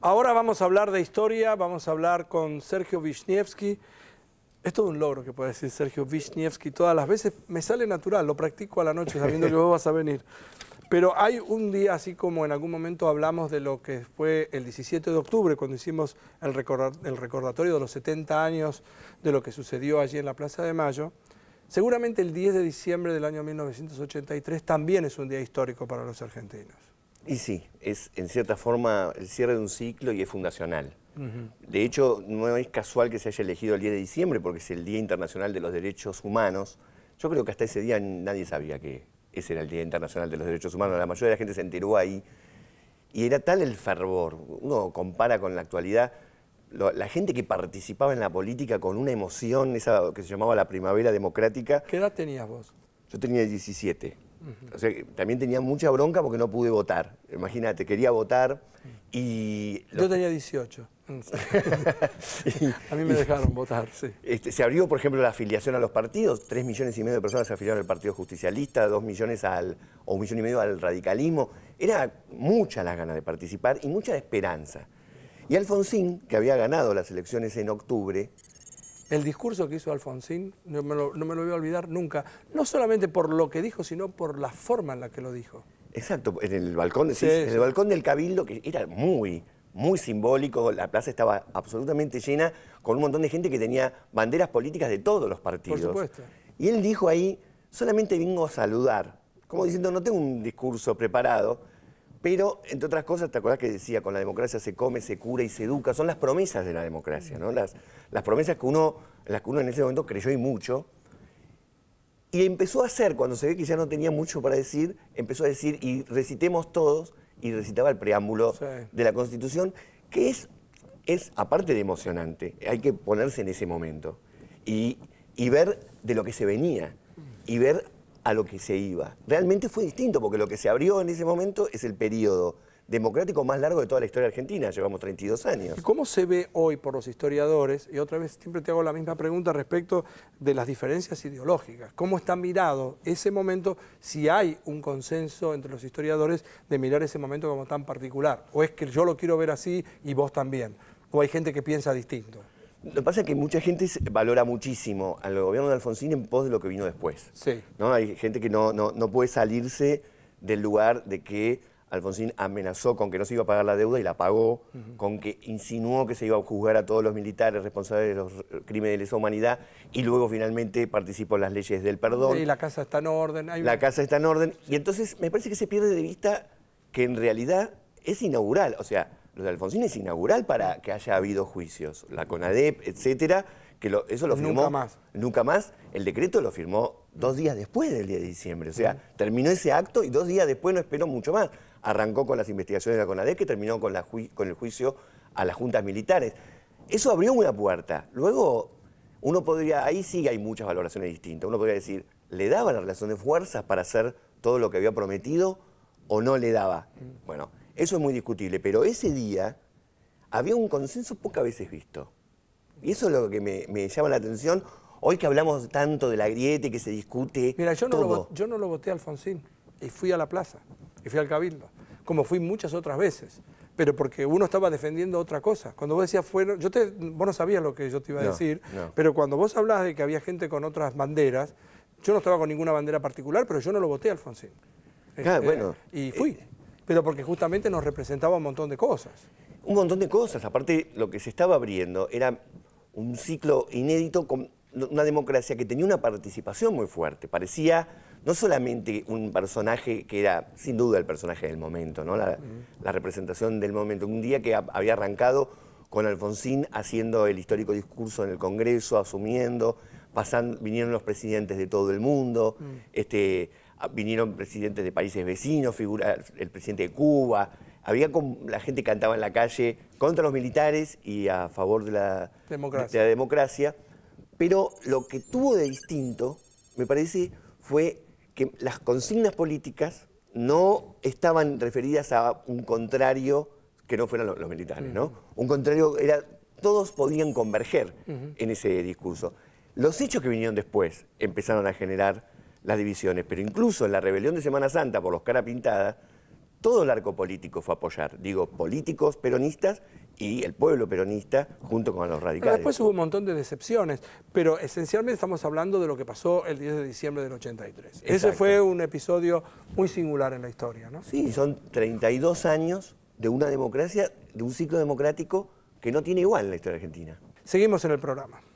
Ahora vamos a hablar de historia, vamos a hablar con Sergio Wisniewski. Es todo un logro que puede decir Sergio Wisniewski todas las veces. Me sale natural, lo practico a la noche sabiendo que vos vas a venir. Pero hay un día, así como en algún momento hablamos de lo que fue el 17 de octubre, cuando hicimos el, recordatorio de los 70 años de lo que sucedió allí en la Plaza de Mayo, seguramente el 10 de diciembre del año 1983 también es un día histórico para los argentinos. Y sí, es en cierta forma el cierre de un ciclo y es fundacional. De hecho, no es casual que se haya elegido el 10 de diciembre porque es el Día Internacional de los Derechos Humanos. Yo creo que hasta ese día nadie sabía que ese era el Día Internacional de los Derechos Humanos. La mayoría de la gente se enteró ahí. Y era tal el fervor. Uno compara con la actualidad la gente que participaba en la política con una emoción, esa que se llamaba la primavera democrática. ¿Qué edad tenías vos? Yo tenía 17. O sea, también tenía mucha bronca porque no pude votar. Imagínate, quería votar y... Yo tenía 18. a mí me dejaron votar, este, se abrió, por ejemplo, la afiliación a los partidos. Tres millones y medio de personas se afiliaron al Partido Justicialista, dos millones al, o un millón y medio al radicalismo. Era mucha las ganas de participar y mucha esperanza. Y Alfonsín, que había ganado las elecciones en octubre, el discurso que hizo Alfonsín no me, lo, voy a olvidar nunca, no solamente por lo que dijo, sino por la forma en la que lo dijo. Exacto, en el balcón, el balcón del Cabildo, que era muy, muy simbólico, la plaza estaba absolutamente llena con un montón de gente que tenía banderas políticas de todos los partidos. Por supuesto. Y él dijo ahí, solamente vengo a saludar, como diciendo, no tengo un discurso preparado, pero, entre otras cosas, ¿te acuerdas que decía, con la democracia se come, se cura y se educa? Son las promesas de la democracia, ¿no? Las, las promesas que uno, las uno en ese momento creyó y mucho. Y empezó a hacer, cuando se ve que ya no tenía mucho para decir, empezó a decir, y recitemos todos, y recitaba el preámbulo de la Constitución, que es, es, aparte de emocionante, hay que ponerse en ese momento y, y ver de lo que se venía, y ver a lo que se iba. Realmente fue distinto, porque lo que se abrió en ese momento es el periodo democrático más largo de toda la historia argentina, llevamos 32 años. ¿Y cómo se ve hoy por los historiadores? Y otra vez siempre te hago la misma pregunta respecto de las diferencias ideológicas. ¿Cómo está mirado ese momento si hay un consenso entre los historiadores de mirar ese momento como tan particular? ¿O es que yo lo quiero ver así y vos también? ¿O hay gente que piensa distinto? Lo que pasa es que mucha gente valora muchísimo al gobierno de Alfonsín en pos de lo que vino después. Sí. ¿no? Hay gente que no, no, puede salirse del lugar de que Alfonsín amenazó con que no se iba a pagar la deuda y la pagó, con que insinuó que se iba a juzgar a todos los militares responsables de los crímenes de lesa humanidad y luego finalmente participó en las leyes del perdón. Sí, la casa está en orden. Hay... La casa está en orden. Y entonces me parece que se pierde de vista que en realidad es inaugural, o sea, lo de Alfonsín es inaugural para que haya habido juicios, la CONADEP, etcétera, que eso lo firmó... Nunca más. Nunca más. El decreto lo firmó dos días después del día de diciembre, o sea, terminó ese acto y dos días después no esperó mucho más. Arrancó con las investigaciones de la CONADEP que terminó con, con el juicio a las juntas militares. Eso abrió una puerta. Luego, uno podría, ahí sí hay muchas valoraciones distintas. Uno podría decir, ¿le daba la relación de fuerzas para hacer todo lo que había prometido o no le daba? Mm. Bueno, eso es muy discutible, pero ese día había un consenso pocas veces visto. Y eso es lo que me, llama la atención hoy que hablamos tanto de la grieta que se discute. Mira, yo no, Lo, yo no lo voté a Alfonsín y fui a la plaza y fui al Cabildo, como fui muchas otras veces pero porque uno estaba defendiendo otra cosa. Cuando vos decías fueron, yo te, vos no sabías lo que yo te iba a decir, pero cuando vos hablabas de que había gente con otras banderas, yo no estaba con ninguna bandera particular, pero yo no lo voté a Alfonsín. Claro, este, bueno. Y fui. Eh, pero porque justamente nos representaba un montón de cosas. Un montón de cosas, aparte lo que se estaba abriendo era un ciclo inédito con una democracia que tenía una participación muy fuerte, parecía no solamente un personaje que era sin duda el personaje del momento, ¿no? la, representación del momento, un día que había arrancado con Alfonsín haciendo el histórico discurso en el Congreso, asumiendo, vinieron los presidentes de todo el mundo, mm. este, Ah, vinieron presidentes de países vecinos, figura, el presidente de Cuba, había la gente cantaba en la calle contra los militares y a favor de la democracia. la democracia. Pero lo que tuvo de distinto, me parece, fue que las consignas políticas no estaban referidas a un contrario que no fueran los, militares, ¿no? Un contrario era todos podían converger en ese discurso. Los hechos que vinieron después empezaron a generar las divisiones, pero incluso en la rebelión de Semana Santa por los cara pintada, todo el arco político fue a apoyar, digo, políticos peronistas y el pueblo peronista junto con los radicales. después hubo un montón de decepciones, pero esencialmente estamos hablando de lo que pasó el 10 de diciembre del 83. Ese fue un episodio muy singular en la historia, ¿no? Sí, son 32 años de una democracia, de un ciclo democrático que no tiene igual en la historia argentina. Seguimos en el programa.